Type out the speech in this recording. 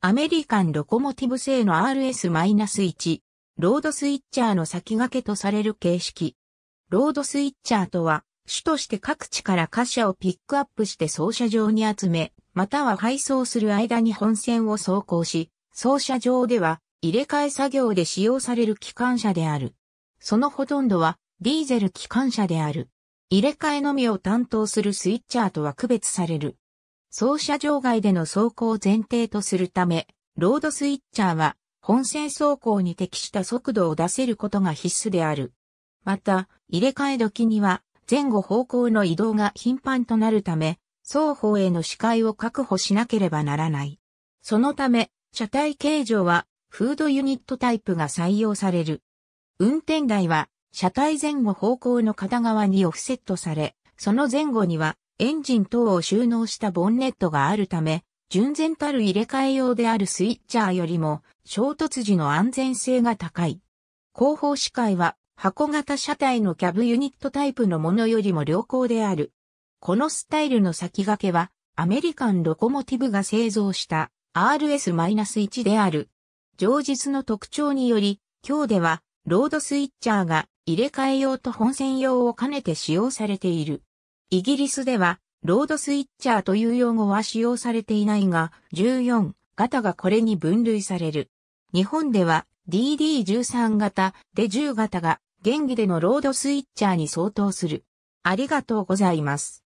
アメリカンロコモティブ製の RS-1、ロードスイッチャーの先駆けとされる形式。ロードスイッチャーとは、主として各地から貨車をピックアップして操車場に集め、または配送する間に本線を走行し、操車場では入れ替え作業で使用される機関車である。そのほとんどはディーゼル機関車である。入れ替えのみを担当するスイッチャーとは区別される。走車場外での走行を前提とするため、ロードスイッチャーは本線走行に適した速度を出せることが必須である。また、入れ替え時には前後方向の移動が頻繁となるため、双方への視界を確保しなければならない。そのため、車体形状はフードユニットタイプが採用される。運転台は車体前後方向の片側にオフセットされ、その前後にはエンジン等を収納したボンネットがあるため、純然たる入れ替え用であるスイッチャーよりも衝突時の安全性が高い。後方視界は箱型車体のキャブユニットタイプのものよりも良好である。このスタイルの先駆けはアメリカンロコモティブが製造した RS-1 である。上述の特徴により、今日ではロードスイッチャーが入れ替え用と本線用を兼ねて使用されている。イギリスでは、ロードスイッチャーという用語は使用されていないが、14型がこれに分類される。日本では DD13 型で10型が現気でのロードスイッチャーに相当する。ありがとうございます。